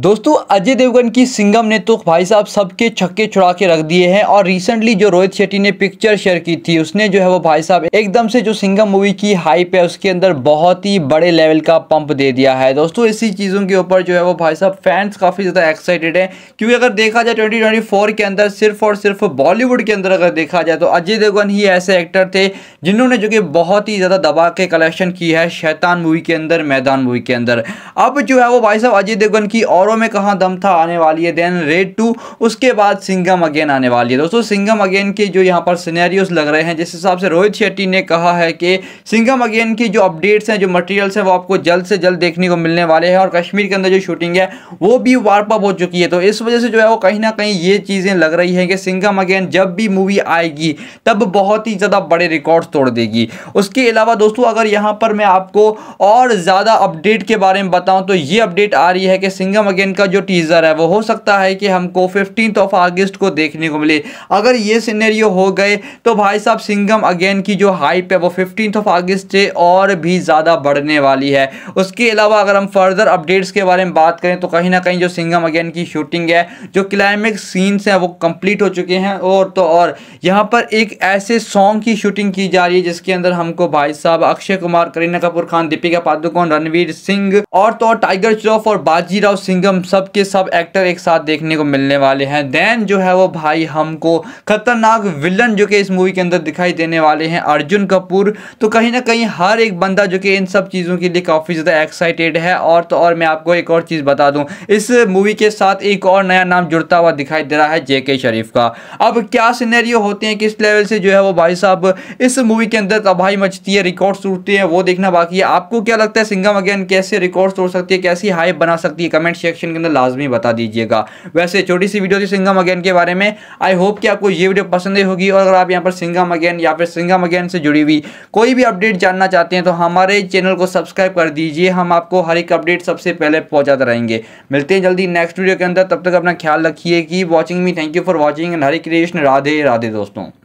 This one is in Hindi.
दोस्तों अजय देवगन की सिंगम ने तो भाई साहब सबके छक्के छुड़ा के रख दिए हैं और रिसेंटली जो रोहित शेट्टी ने पिक्चर शेयर की थी उसने जो है वो भाई साहब एकदम से जो सिंगम मूवी की हाइप है उसके अंदर बहुत ही बड़े लेवल का पंप दे दिया है दोस्तों इसी चीज़ों के ऊपर जो है वो भाई साहब फैंस काफ़ी ज़्यादा एक्साइटेड हैं क्योंकि अगर देखा जाए ट्वेंटी के अंदर सिर्फ और सिर्फ बॉलीवुड के अंदर अगर देखा जाए तो अजय देवगन ही ऐसे एक्टर थे जिन्होंने जो कि बहुत ही ज़्यादा दबा के कलेक्शन की है शैतान मूवी के अंदर मैदान मूवी के अंदर अब जो है वो भाई साहब अजय देवगन की और औरों में कहाँ दम था आने वाली है देन रेड टू उसके बाद सिंगम अगेन आने वाली है दोस्तों सिंगम अगेन के जो यहाँ पर सीनैरियोज लग रहे हैं जिस हिसाब से रोहित शेट्टी ने कहा है कि सिंगम अगेन की जो अपडेट्स हैं जो मटेरियल्स हैं वो आपको जल्द से जल्द देखने को मिलने वाले हैं और कश्मीर के अंदर जो शूटिंग है वो भी वार्पअप हो चुकी है तो इस वजह से जो है वो कहीं ना कहीं ये चीज़ें लग रही हैं कि सिंगम अगेन जब भी मूवी आएगी तब बहुत ही ज़्यादा बड़े रिकॉर्ड तोड़ देगी उसके अलावा दोस्तों अगर यहाँ पर मैं आपको और ज़्यादा अपडेट के बारे में बताऊँ तो ये अपडेट आ रही है कि सिंगम अगेन का जो टीज़र है वो हो सकता है कि हमको फिफ्टीन ऑफ अगस्त को देखने को मिले अगर ये सीनेरियो हो गए तो भाई साहब सिंगम अगेन की जो हाइप है वो फिफ्टीन ऑफ अगस्त से और भी ज़्यादा बढ़ने वाली है उसके अलावा अगर हम फर्दर अपडेट्स के बारे में बात करें तो कहीं ना कहीं जो सिंगम अगेन की शूटिंग है जो क्लाइमेक्स सीन्स हैं वो कंप्लीट हो चुके हैं और तो और यहाँ पर एक ऐसे सॉन्ग की शूटिंग की जा रही है जिसके अंदर हमको भाई साहब अक्षय कुमार करीना कपूर खान दीपिका पादुकोण रणवीर सिंह और तो और टाइगर श्रॉफ और बाजीराव सिंह निगम सब के सब एक्टर एक साथ देखने को मिलने वाले हैं देन जो है वो भाई हमको खतरनाक विलन जो कि इस मूवी के अंदर दिखाई देने वाले हैं अर्जुन कपूर तो कहीं ना कहीं हर एक बंदा जो कि इन सब चीज़ों के लिए काफ़ी ज़्यादा एक्साइटेड है और तो और मैं आपको एक और चीज़ बता दूँ इस मूवी के साथ एक और नया नाम जुड़ता हुआ दिखाई दे रहा है जे शरीफ का अब क्या सीनेरियो होते हैं किस लेवल से जो है वो भाई साहब इस मूवी के अंदर तबाही मचती है रिकॉर्ड्स टूटते हैं वो देखना बाकी है आपको क्या लगता है सिंगम अगेन कैसे रिकॉर्ड्स तोड़ सकती है कैसी हाइप बना सकती है कमेंट सेक्शन के अंदर लाजमी बता दीजिएगा वैसे छोटी सी वीडियो थी सिंगम अगेन के बारे में आई होप कि आपको ये वीडियो पसंद होगी और अगर आप यहाँ पर सिंगम अगेन या फिर सिंगम अगेन से जुड़ी हुई कोई भी अपडेट जानना चाहते हैं तो हमारे चैनल को सब्सक्राइब कर दीजिए हम आपको हर एक अपडेट सबसे पहले पहुँचाते रहेंगे मिलते हैं जल्दी नेक्स्ट वीडियो के अंदर तब तक अपना ख्याल रखिए कि watching me thank you for watching and Hare Krishna Radhe Radhe दोस्तों